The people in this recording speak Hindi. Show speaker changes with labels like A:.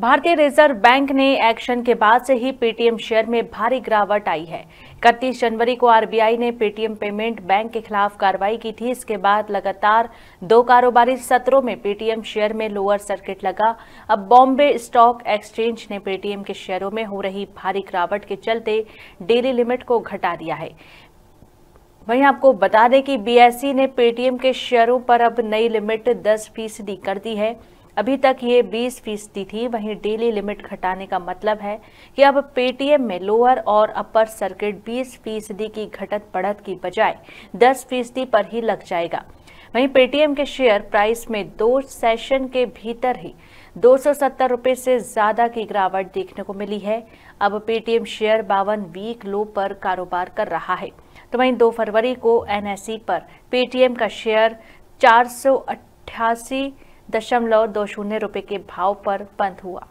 A: भारतीय रिजर्व बैंक ने एक्शन के बाद से ही पेटीएम शेयर में भारी गिरावट आई है इकतीस जनवरी को आरबीआई ने पेटीएम पेमेंट बैंक के खिलाफ कार्रवाई की थी इसके बाद लगातार दो कारोबारी सत्रों में पेटीएम शेयर में लोअर सर्किट लगा अब बॉम्बे स्टॉक एक्सचेंज ने पेटीएम के शेयरों में हो रही भारी गिरावट के चलते डेली लिमिट को घटा दिया है वहीं आपको बता दें कि बीएसई ने पेटीएम के शेयरों पर अब नई लिमिट दस फीसदी कर दी है अभी तक ये 20 फीसदी थी वहीं डेली लिमिट घटाने का मतलब है कि अब पेटीएम में लोअर और अपर सर्किट 20 फीसदी की घटत बढ़त की बजाय 10 फीसदी पर ही लग जाएगा वहीं पेटीएम के शेयर प्राइस में दो सेशन के भीतर ही दो सौ से ज्यादा की गिरावट देखने को मिली है अब पेटीएम शेयर बावन वीक लो पर कारोबार कर रहा है तो वहीं दो फरवरी को एनएसई पर पेटीएम का शेयर चार सौ अट्ठासी दशमलव दो शून्य रुपये के भाव पर बंद हुआ